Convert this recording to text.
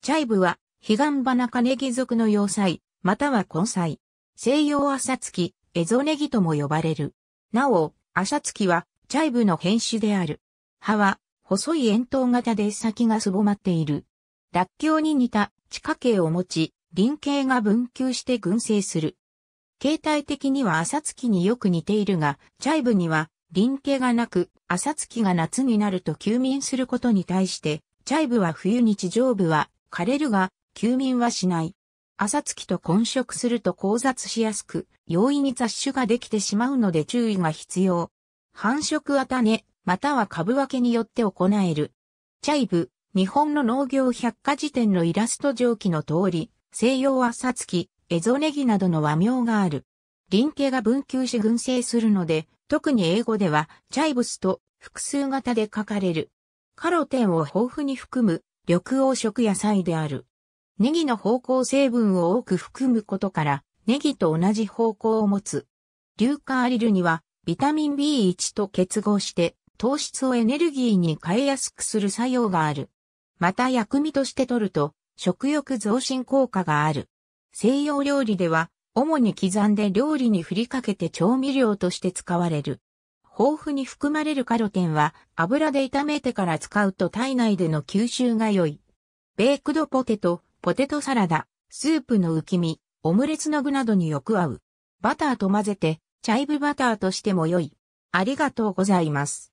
チャイブは、彼岸花ネギ属の要塞、または根菜。西洋アサツキ、エゾネギとも呼ばれる。なお、アサツキは、チャイブの変種である。葉は、細い円筒型で先がすぼまっている。ラッキョウに似た地下茎を持ち、輪茎が分球して群生する。形態的にはアサツキによく似ているが、チャイブには輪茎がなく、アサツキが夏になると休眠することに対して、チャイブは冬に地上部は枯れるが、休眠はしない。朝月と混色すると交雑しやすく、容易に雑種ができてしまうので注意が必要。繁殖は種、または株分けによって行える。チャイブ、日本の農業百科事典のイラスト上記の通り、西洋朝月、エゾネギなどの和名がある。輪形が分球し群生するので、特に英語では、チャイブスと複数型で書かれる。カロテンを豊富に含む緑黄色野菜である。ネギの方向成分を多く含むことから、ネギと同じ方向を持つ。硫化アリルには、ビタミン B1 と結合して、糖質をエネルギーに変えやすくする作用がある。また薬味として摂ると、食欲増進効果がある。西洋料理では、主に刻んで料理に振りかけて調味料として使われる。豊富に含まれるカロテンは油で炒めてから使うと体内での吸収が良い。ベークドポテト、ポテトサラダ、スープの浮き身、オムレツの具などによく合う。バターと混ぜて、チャイブバターとしても良い。ありがとうございます。